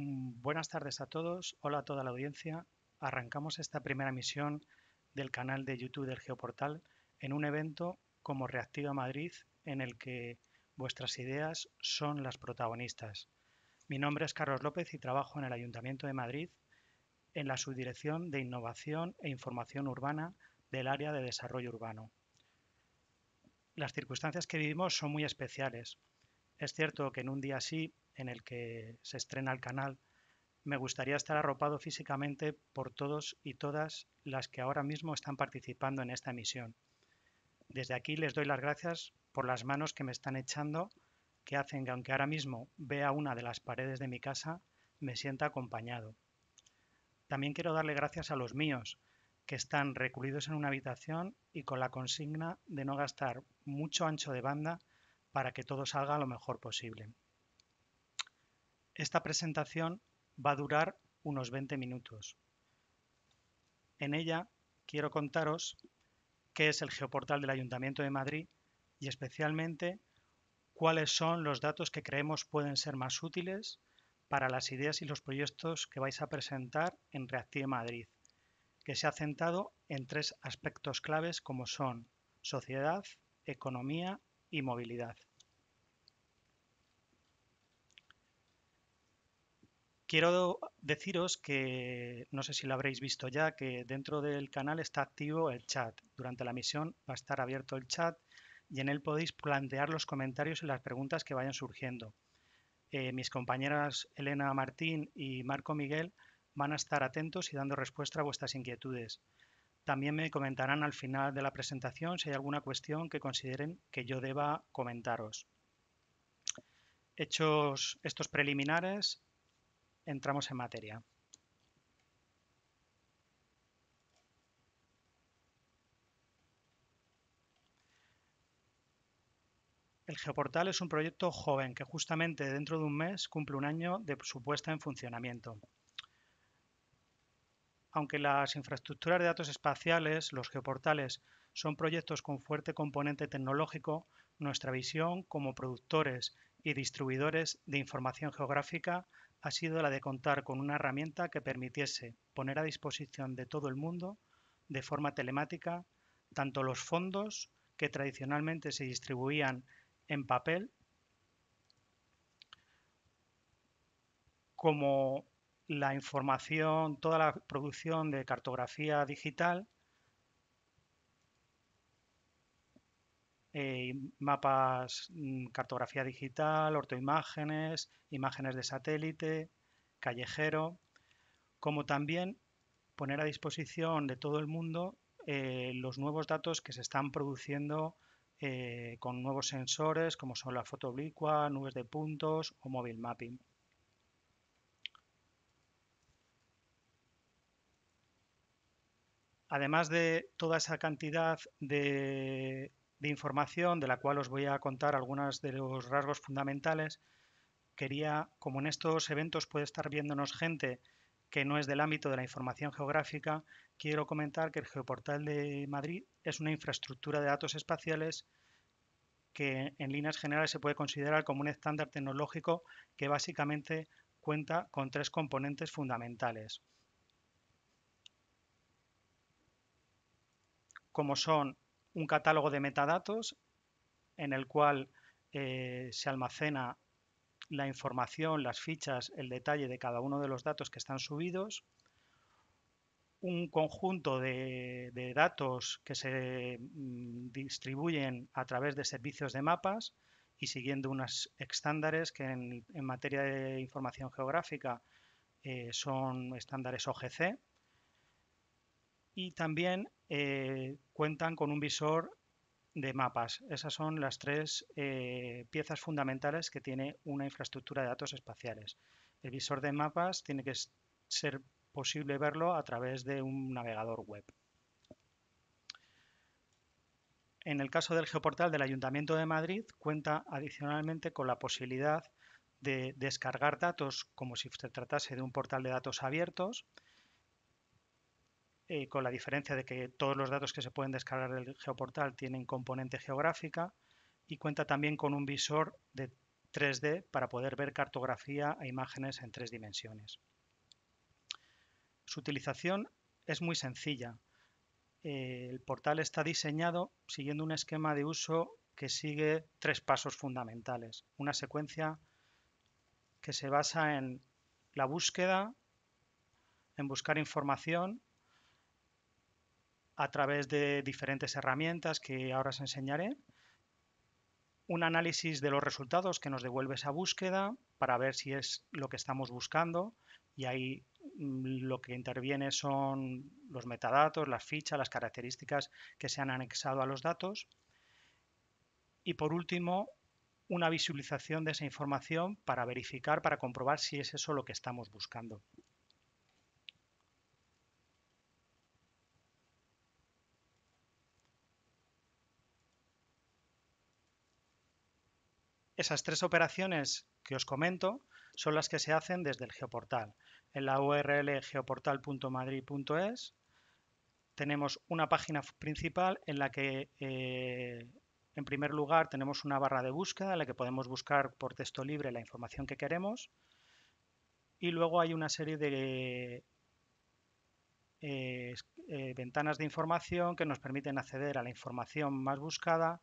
Mm, buenas tardes a todos, hola a toda la audiencia. Arrancamos esta primera misión del canal de YouTube del Geoportal en un evento como Reactiva Madrid en el que vuestras ideas son las protagonistas. Mi nombre es Carlos López y trabajo en el Ayuntamiento de Madrid en la Subdirección de Innovación e Información Urbana del Área de Desarrollo Urbano. Las circunstancias que vivimos son muy especiales. Es cierto que en un día así en el que se estrena el canal, me gustaría estar arropado físicamente por todos y todas las que ahora mismo están participando en esta emisión. Desde aquí les doy las gracias por las manos que me están echando, que hacen que aunque ahora mismo vea una de las paredes de mi casa, me sienta acompañado. También quiero darle gracias a los míos, que están recluidos en una habitación y con la consigna de no gastar mucho ancho de banda para que todo salga lo mejor posible. Esta presentación va a durar unos 20 minutos. En ella quiero contaros qué es el geoportal del Ayuntamiento de Madrid y especialmente cuáles son los datos que creemos pueden ser más útiles para las ideas y los proyectos que vais a presentar en Reactive Madrid, que se ha centrado en tres aspectos claves como son sociedad, economía y movilidad. Quiero deciros que, no sé si lo habréis visto ya, que dentro del canal está activo el chat. Durante la misión va a estar abierto el chat y en él podéis plantear los comentarios y las preguntas que vayan surgiendo. Eh, mis compañeras Elena Martín y Marco Miguel van a estar atentos y dando respuesta a vuestras inquietudes. También me comentarán al final de la presentación si hay alguna cuestión que consideren que yo deba comentaros. Hechos estos preliminares, entramos en materia. El Geoportal es un proyecto joven que justamente dentro de un mes cumple un año de su en funcionamiento. Aunque las infraestructuras de datos espaciales, los geoportales, son proyectos con fuerte componente tecnológico, nuestra visión como productores y distribuidores de información geográfica ha sido la de contar con una herramienta que permitiese poner a disposición de todo el mundo, de forma telemática, tanto los fondos que tradicionalmente se distribuían en papel, como la información, toda la producción de cartografía digital Eh, mapas, mm, cartografía digital, ortoimágenes, imágenes de satélite, callejero, como también poner a disposición de todo el mundo eh, los nuevos datos que se están produciendo eh, con nuevos sensores como son la foto oblicua, nubes de puntos o móvil mapping. Además de toda esa cantidad de de información, de la cual os voy a contar algunos de los rasgos fundamentales. Quería, como en estos eventos puede estar viéndonos gente que no es del ámbito de la información geográfica, quiero comentar que el Geoportal de Madrid es una infraestructura de datos espaciales que en líneas generales se puede considerar como un estándar tecnológico que básicamente cuenta con tres componentes fundamentales, como son un catálogo de metadatos en el cual eh, se almacena la información, las fichas, el detalle de cada uno de los datos que están subidos, un conjunto de, datos que se mm, distribuyen a través de servicios de mapas y siguiendo unos estándares que en, materia de información geográfica eh, son estándares OGC, y también eh, cuentan con un visor de mapas. Esas son las tres eh, piezas fundamentales que tiene una infraestructura de datos espaciales. El visor de mapas tiene que ser posible verlo a través de un navegador web. En el caso del geoportal del Ayuntamiento de Madrid, cuenta adicionalmente con la posibilidad de descargar datos como si se tratase de un portal de datos abiertos, eh, con la diferencia de que todos los datos que se pueden descargar del geoportal tienen componente geográfica y cuenta también con un visor de 3D para poder ver cartografía e imágenes en tres dimensiones. Su utilización es muy sencilla. Eh, el portal está diseñado siguiendo un esquema de uso que sigue tres pasos fundamentales. Una secuencia que se basa en la búsqueda, en buscar información a través de diferentes herramientas que ahora os enseñaré, un análisis de los resultados que nos devuelve esa búsqueda para ver si es lo que estamos buscando y ahí mm, lo que interviene son los metadatos, las fichas, las características que se han anexado a los datos y por último una visualización de esa información para verificar, para comprobar si es eso lo que estamos buscando. Esas tres operaciones que os comento son las que se hacen desde el geoportal. En la URL geoportal.madrid.es tenemos una página principal en la que, eh, en primer lugar, tenemos una barra de búsqueda en la que podemos buscar por texto libre la información que queremos y luego hay una serie de eh, eh, ventanas de información que nos permiten acceder a la información más buscada,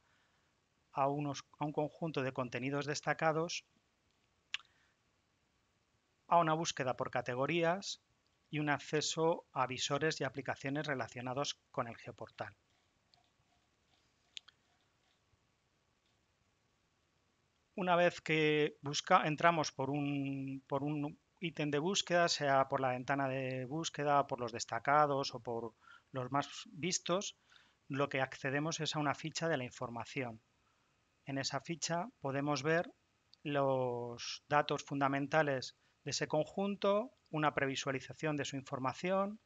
a, un conjunto de contenidos destacados a una búsqueda por categorías y un acceso a visores y aplicaciones relacionados con el geoportal. Una vez que busca, entramos por un ítem de búsqueda, sea por la ventana de búsqueda, por los destacados o por los más vistos, lo que accedemos es a una ficha de la información, en esa ficha podemos ver los datos fundamentales de ese conjunto, una previsualización de su información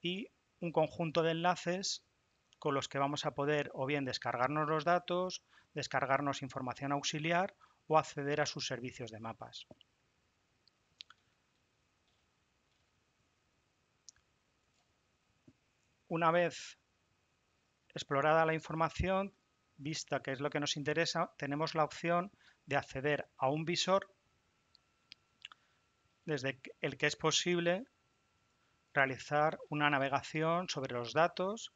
y un conjunto de enlaces con los que vamos a poder o bien descargarnos los datos, descargarnos información auxiliar o acceder a sus servicios de mapas. Una vez explorada la información, vista, que es lo que nos interesa, tenemos la opción de acceder a un visor desde el que es posible realizar una navegación sobre los datos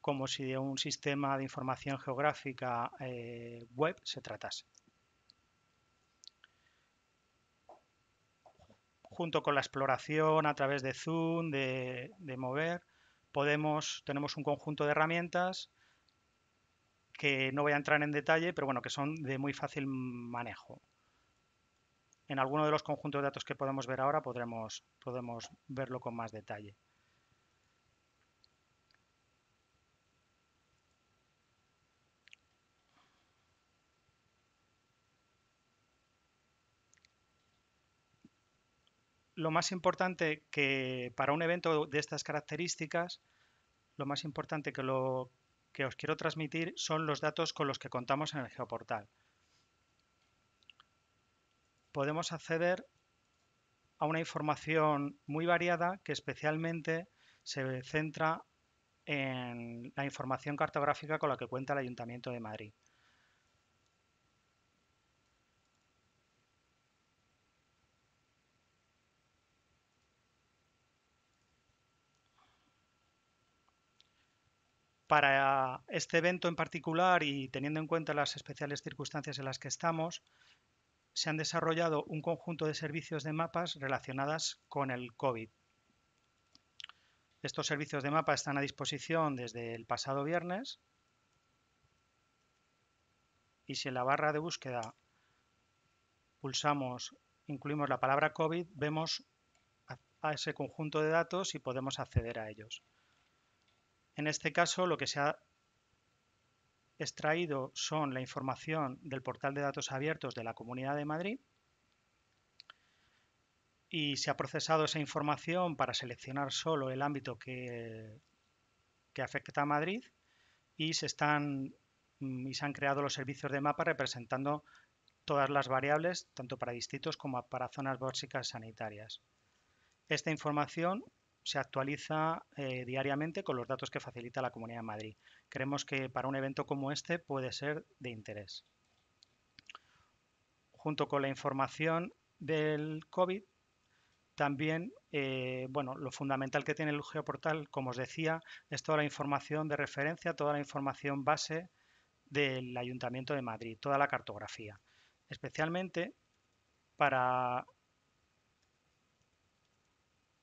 como si de un sistema de información geográfica eh, web se tratase. Junto con la exploración a través de zoom, de, de mover, podemos, tenemos un conjunto de herramientas que no voy a entrar en detalle, pero bueno, que son de muy fácil manejo. En alguno de los conjuntos de datos que podemos ver ahora podremos, podemos verlo con más detalle. Lo más importante que para un evento de estas características, lo más importante que lo que os quiero transmitir son los datos con los que contamos en el geoportal. Podemos acceder a una información muy variada que especialmente se centra en la información cartográfica con la que cuenta el Ayuntamiento de Madrid. para este evento en particular y teniendo en cuenta las especiales circunstancias en las que estamos, se han desarrollado un conjunto de servicios de mapas relacionadas con el COVID. Estos servicios de mapa están a disposición desde el pasado viernes y si en la barra de búsqueda pulsamos, incluimos la palabra COVID, vemos a ese conjunto de datos y podemos acceder a ellos. En este caso, lo que se ha extraído son la información del portal de datos abiertos de la Comunidad de Madrid y se ha procesado esa información para seleccionar solo el ámbito que, afecta a Madrid y se están mm, y se han creado los servicios de mapa representando todas las variables, tanto para distritos como para zonas básicas sanitarias. Esta información se actualiza eh, diariamente con los datos que facilita la Comunidad de Madrid. Creemos que para un evento como este puede ser de interés. Junto con la información del COVID, también eh, bueno, lo fundamental que tiene el Geoportal, como os decía, es toda la información de referencia, toda la información base del Ayuntamiento de Madrid, toda la cartografía. Especialmente para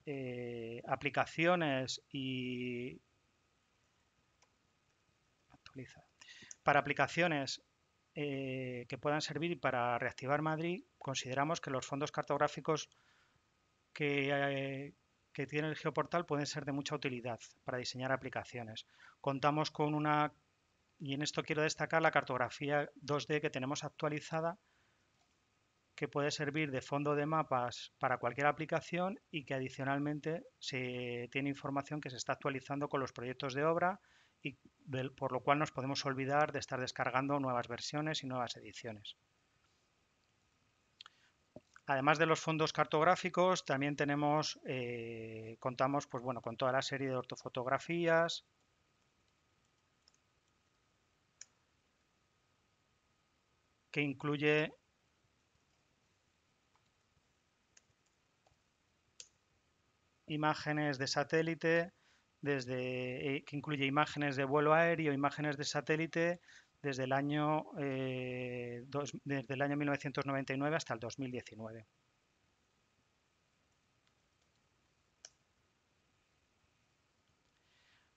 eh, aplicaciones y... Para aplicaciones eh, que puedan servir para reactivar Madrid, consideramos que los fondos cartográficos que, eh, que tiene el geoportal pueden ser de mucha utilidad para diseñar aplicaciones. Contamos con una, y en esto quiero destacar la cartografía 2D que tenemos actualizada, que puede servir de fondo de mapas para cualquier aplicación y que adicionalmente se tiene información que se está actualizando con los proyectos de obra y por lo cual nos podemos olvidar de estar descargando nuevas versiones y nuevas ediciones. Además de los fondos cartográficos, también tenemos, eh, contamos pues bueno, con toda la serie de ortofotografías, que incluye imágenes de satélite, desde, eh, que incluye imágenes de vuelo aéreo, imágenes de satélite desde el año, eh, desde el año 1999 hasta el 2019.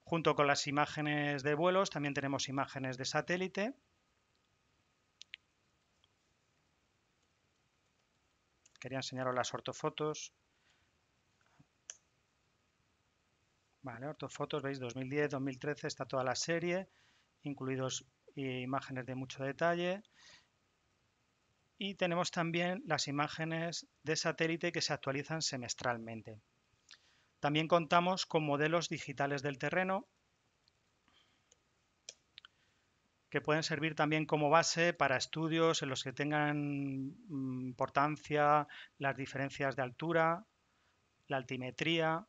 Junto con las imágenes de vuelos también tenemos imágenes de satélite. Quería enseñaros las ortofotos. Vale, ortofotos, veis, 2010, 2013 está toda la serie, incluidos eh, imágenes de mucho detalle. Y tenemos también las imágenes de satélite que se actualizan semestralmente. También contamos con modelos digitales del terreno que pueden servir también como base para estudios en los que tengan mm, importancia las diferencias de altura, la altimetría,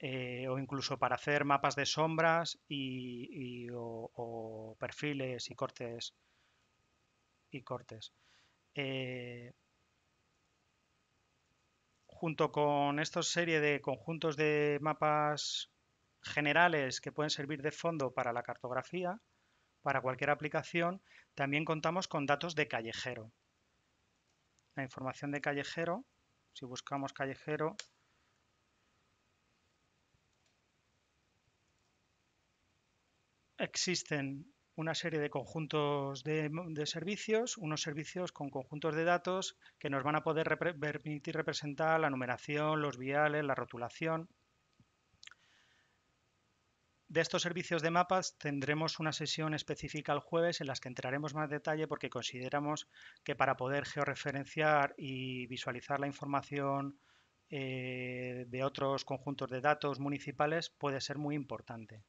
eh, o incluso para hacer mapas de sombras y, o, perfiles y cortes y cortes. Eh, junto con esta serie de conjuntos de mapas generales que pueden servir de fondo para la cartografía, para cualquier aplicación, también contamos con datos de callejero. La información de callejero, si buscamos callejero, existen una serie de conjuntos de, servicios, unos servicios con conjuntos de datos que nos van a poder permitir representar la numeración, los viales, la rotulación. De estos servicios de mapas tendremos una sesión específica el jueves en las que entraremos más detalle porque consideramos que para poder georreferenciar y visualizar la información eh, de otros conjuntos de datos municipales puede ser muy importante.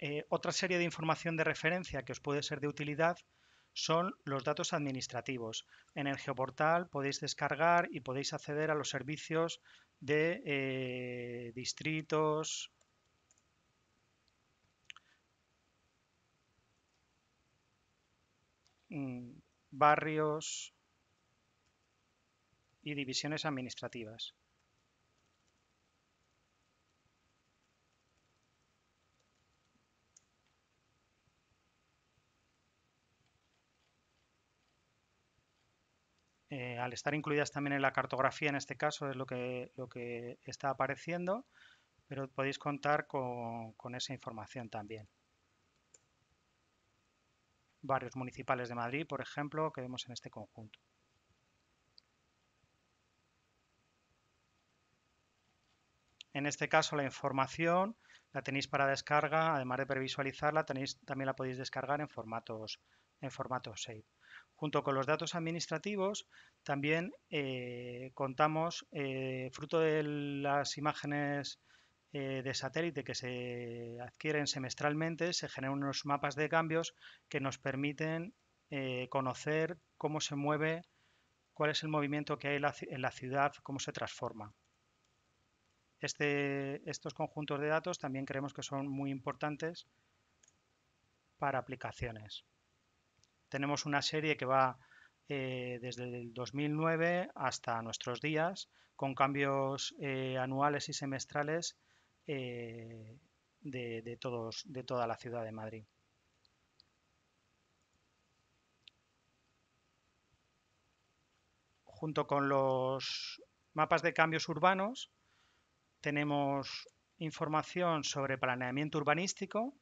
Eh, otra serie de información de referencia que os puede ser de utilidad son los datos administrativos. En el Geoportal podéis descargar y podéis acceder a los servicios de eh, distritos, mm, barrios y divisiones administrativas. Eh, al estar incluidas también en la cartografía, en este caso es lo que, lo que está apareciendo, pero podéis contar con, esa información también. Varios municipales de Madrid, por ejemplo, que vemos en este conjunto. En este caso la información la tenéis para descarga, además de previsualizarla, tenéis, también la podéis descargar en formatos, en shape. Junto con los datos administrativos, también eh, contamos, eh, fruto de las imágenes eh, de satélite que se adquieren semestralmente, se generan unos mapas de cambios que nos permiten conocer cómo se mueve, cuál es el movimiento que hay en la, ciudad, cómo se transforma. Este, estos conjuntos de datos también creemos que son muy importantes para aplicaciones tenemos una serie que va eh, desde el 2009 hasta nuestros días, con cambios eh, anuales y semestrales eh, de toda la ciudad de Madrid. Junto con los mapas de cambios urbanos, tenemos información sobre planeamiento urbanístico,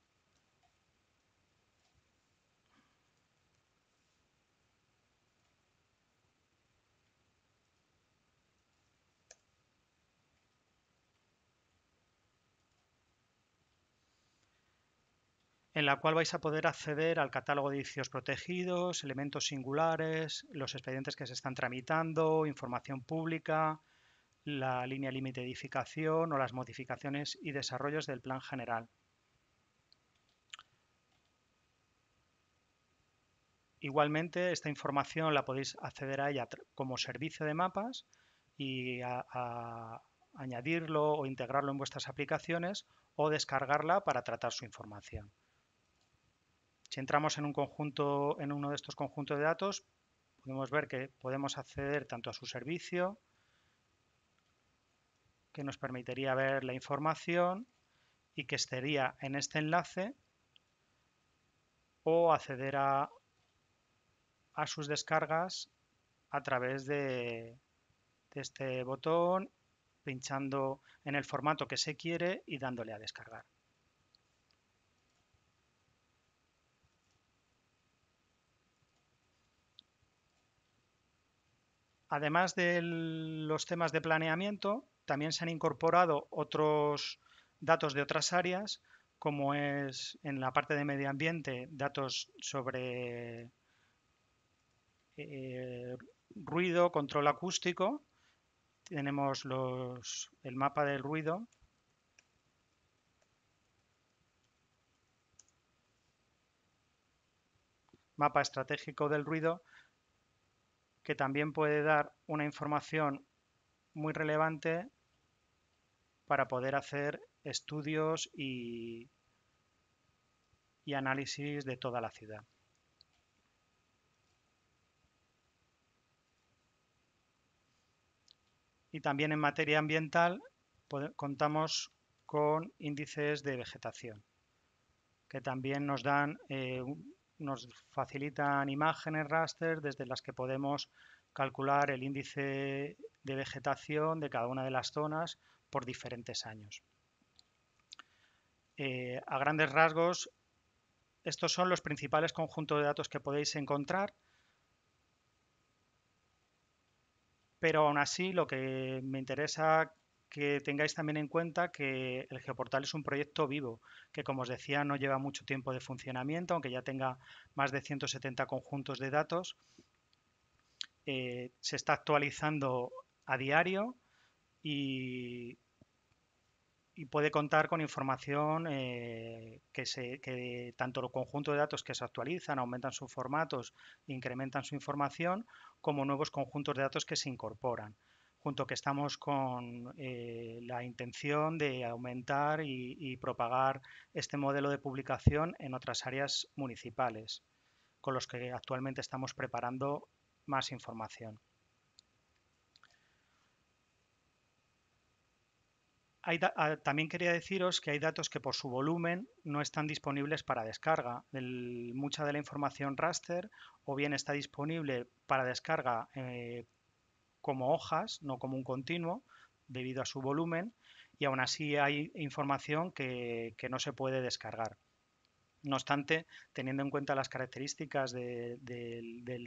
en la cual vais a poder acceder al catálogo de edificios protegidos, elementos singulares, los expedientes que se están tramitando, información pública, la línea límite de edificación o las modificaciones y desarrollos del plan general. Igualmente, esta información la podéis acceder a ella como servicio de mapas y a añadirlo o integrarlo en vuestras aplicaciones o descargarla para tratar su información. Si entramos en, uno de estos conjuntos de datos, podemos ver que podemos acceder tanto a su servicio, que nos permitiría ver la información y que estaría en este enlace, o acceder a, sus descargas a través de este botón, pinchando en el formato que se quiere y dándole a descargar. Además de los temas de planeamiento, también se han incorporado otros datos de otras áreas, como es en la parte de medio ambiente, datos sobre eh, ruido, control acústico. Tenemos el mapa del ruido. Mapa estratégico del ruido que también puede dar una información muy relevante para poder hacer estudios y, y análisis de toda la ciudad. Y también en materia ambiental contamos con índices de vegetación, que también nos dan eh, nos facilitan imágenes, raster, desde las que podemos calcular el índice de vegetación de cada una de las zonas por diferentes años. Eh, a grandes rasgos, estos son los principales conjuntos de datos que podéis encontrar, pero aún así lo que me interesa que tengáis también en cuenta que el Geoportal es un proyecto vivo, que como os decía no lleva mucho tiempo de funcionamiento, aunque ya tenga más de 170 conjuntos de datos. Eh, se está actualizando a diario y, puede contar con información eh, que, que tanto los conjuntos de datos que se actualizan, aumentan sus formatos, incrementan su información, como nuevos conjuntos de datos que se incorporan junto que estamos con eh, la intención de aumentar y, propagar este modelo de publicación en otras áreas municipales, con los que actualmente estamos preparando más información. Ah, también quería deciros que hay datos que por su volumen no están disponibles para descarga. mucha de la información raster o bien está disponible para descarga eh, como hojas, no como un continuo, debido a su volumen, y aún así hay información que, no se puede descargar. No obstante, teniendo en cuenta las características de,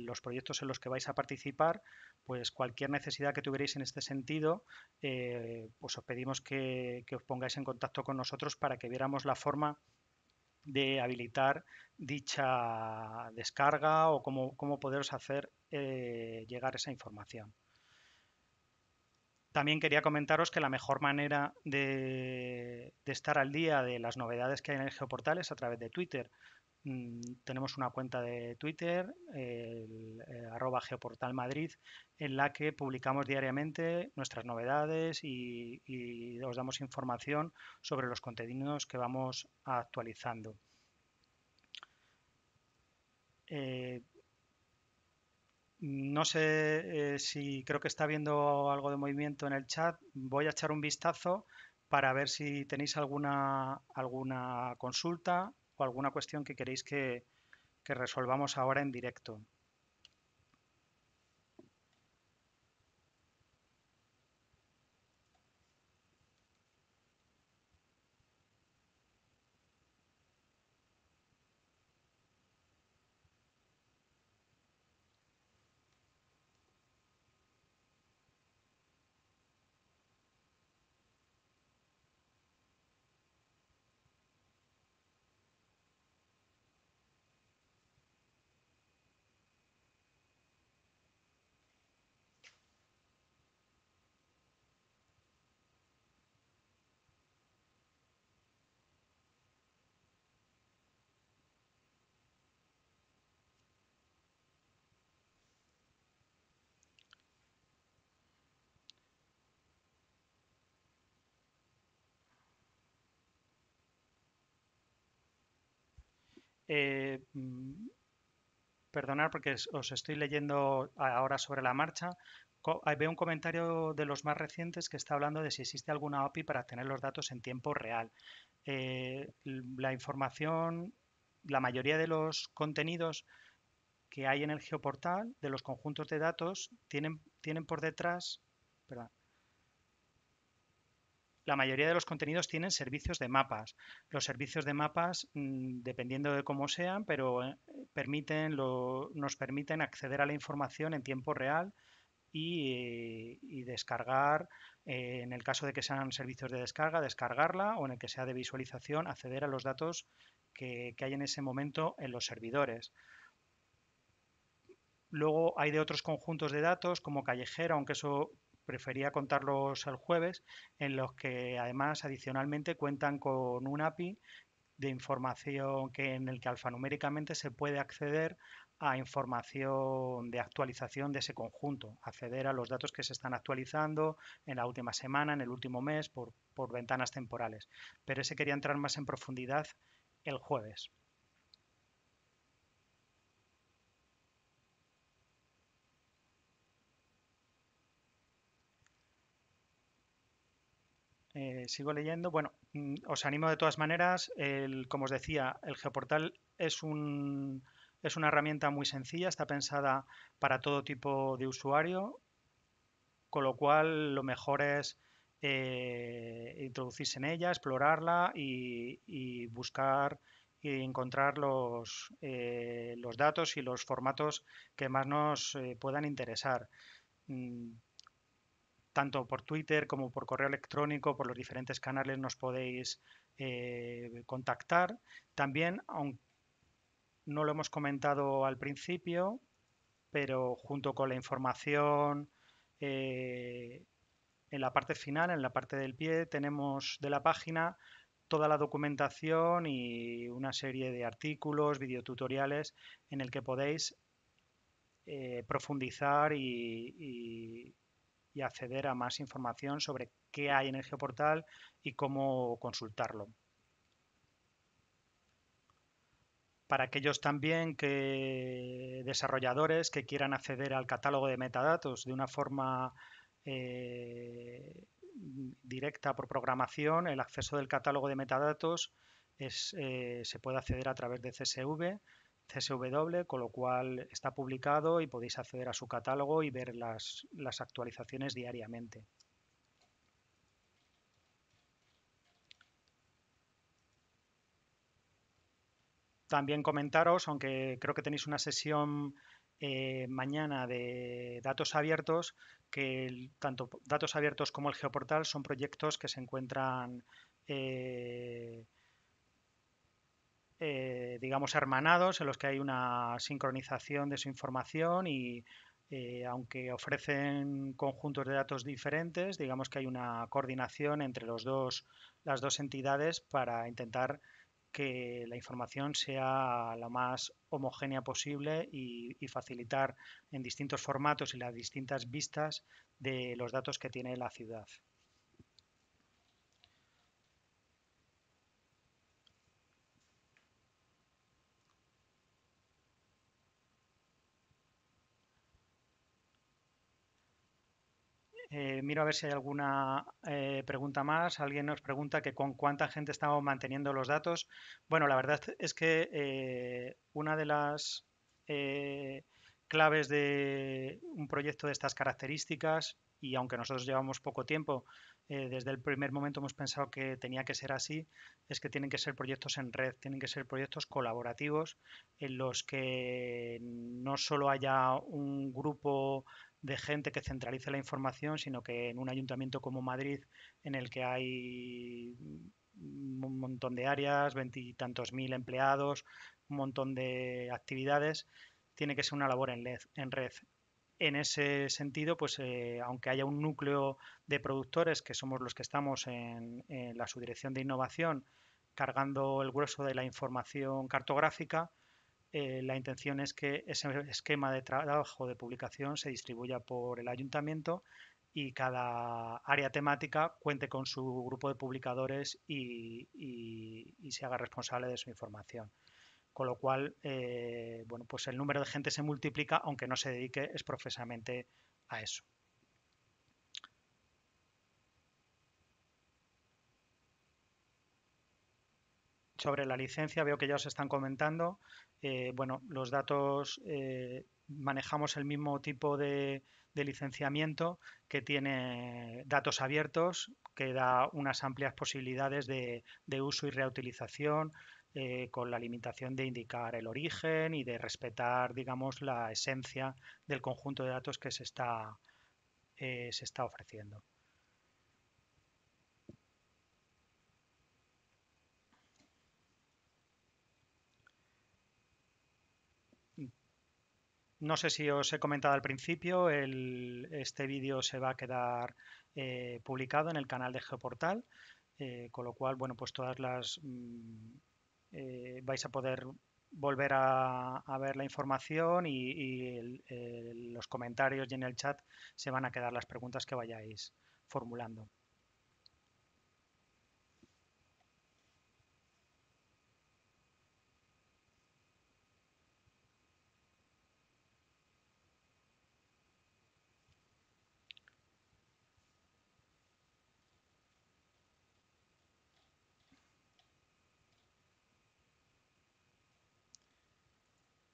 los proyectos en los que vais a participar, pues cualquier necesidad que tuvierais en este sentido, eh, pues os pedimos que, os pongáis en contacto con nosotros para que viéramos la forma de habilitar dicha descarga o cómo, cómo poderos hacer eh, llegar esa información. También quería comentaros que la mejor manera de, estar al día de las novedades que hay en el Geoportal es a través de Twitter. Mm, tenemos una cuenta de Twitter, el, eh, arroba Geoportal Madrid, en la que publicamos diariamente nuestras novedades y, os damos información sobre los contenidos que vamos actualizando. Eh, no sé eh, si creo que está viendo algo de movimiento en el chat. Voy a echar un vistazo para ver si tenéis alguna, alguna consulta o alguna cuestión que queréis que resolvamos ahora en directo. perdonad eh, mm, perdonar porque os estoy leyendo ahora sobre la marcha. Veo un comentario de los más recientes que está hablando de si existe alguna API para tener los datos en tiempo real. Eh, la información, la mayoría de los contenidos que hay en el geoportal, de los conjuntos de datos, tienen, tienen por detrás, perdón, la mayoría de los contenidos tienen servicios de mapas. Los servicios de mapas, mm, dependiendo de cómo sean, pero eh, permiten, nos permiten acceder a la información en tiempo real y, descargar, eh, en el caso de que sean servicios de descarga, descargarla o en el que sea de visualización, acceder a los datos que, que hay en ese momento en los servidores. Luego hay de otros conjuntos de datos como callejero, aunque eso prefería contarlos el jueves, en los que además adicionalmente cuentan con un API de información que en el que alfanuméricamente se puede acceder a información de actualización de ese conjunto, acceder a los datos que se están actualizando en la última semana, en el último mes, por, por ventanas temporales. Pero ese quería entrar más en profundidad el jueves. Eh, sigo leyendo. Bueno, mm, os animo de todas maneras. como os decía, el geoportal es, un, es una herramienta muy sencilla, está pensada para todo tipo de usuario, con lo cual lo mejor es eh, introducirse en ella, explorarla y, buscar y encontrar los, eh, los, datos y los formatos que más nos puedan interesar. Mm, tanto por Twitter como por correo electrónico, por los diferentes canales nos podéis eh, contactar. También, aunque no lo hemos comentado al principio, pero junto con la información eh, en la parte final, en la parte del pie, tenemos de la página toda la documentación y una serie de artículos, videotutoriales en el que podéis eh, profundizar y, y acceder a más información sobre qué hay en el geoportal y cómo consultarlo. Para aquellos también que desarrolladores que quieran acceder al catálogo de metadatos de una forma eh, directa por programación, el acceso del catálogo de metadatos eh, se puede acceder a través de CSV CSW, con lo cual está publicado y podéis acceder a su catálogo y ver las, actualizaciones diariamente. También comentaros, aunque creo que tenéis una sesión eh, mañana de datos abiertos, que tanto datos abiertos como el geoportal son proyectos que se encuentran eh, eh, digamos, hermanados en los que hay una sincronización de su información y eh, aunque ofrecen conjuntos de datos diferentes, digamos que hay una coordinación entre los dos, las dos entidades para intentar que la información sea la más homogénea posible y, facilitar en distintos formatos y las distintas vistas de los datos que tiene la ciudad. Eh, miro a ver si hay alguna eh, pregunta más. Alguien nos pregunta que con cuánta gente estamos manteniendo los datos. Bueno, la verdad es que eh, una de las claves de un proyecto de estas características, y aunque nosotros llevamos poco tiempo, desde el primer momento hemos pensado que tenía que ser así, es que tienen que ser proyectos en red, tienen que ser proyectos colaborativos en los que no solo haya un grupo de gente que centralice la información, sino que en un ayuntamiento como Madrid, en el que hay un montón de áreas, veintitantos mil empleados, un montón de actividades, tiene que ser una labor en, en red. En ese sentido, pues eh, aunque haya un núcleo de productores, que somos los que estamos en la subdirección de innovación, cargando el grueso de la información cartográfica, eh, la intención es que ese esquema de trabajo de publicación se distribuya por el ayuntamiento y cada área temática cuente con su grupo de publicadores y, se haga responsable de su información. Con lo cual, eh, bueno, pues el número de gente se multiplica, aunque no se dedique profesamente a eso. sobre la licencia, veo que ya os están comentando. Eh, bueno, los datos eh, manejamos el mismo tipo de, licenciamiento que tiene datos abiertos, que da unas amplias posibilidades de, uso y reutilización. Eh, con la limitación de indicar el origen y de respetar, digamos, la esencia del conjunto de datos que se está, se está ofreciendo. No sé si os he comentado al principio, este vídeo se va a quedar eh, publicado en el canal de Geoportal, eh, con lo cual, bueno, pues todas las... Mm, eh, vais a poder volver a, ver la información y, los comentarios y en el chat se van a quedar las preguntas que vayáis formulando.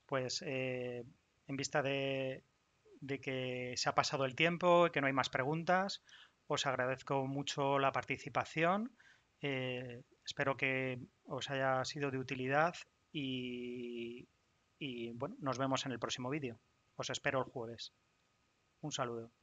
pues eh, en vista de, que se ha pasado el tiempo, que no hay más preguntas, os agradezco mucho la participación. Eh, espero que os haya sido de utilidad y, y bueno, nos vemos en el próximo vídeo. Os espero el jueves. Un saludo.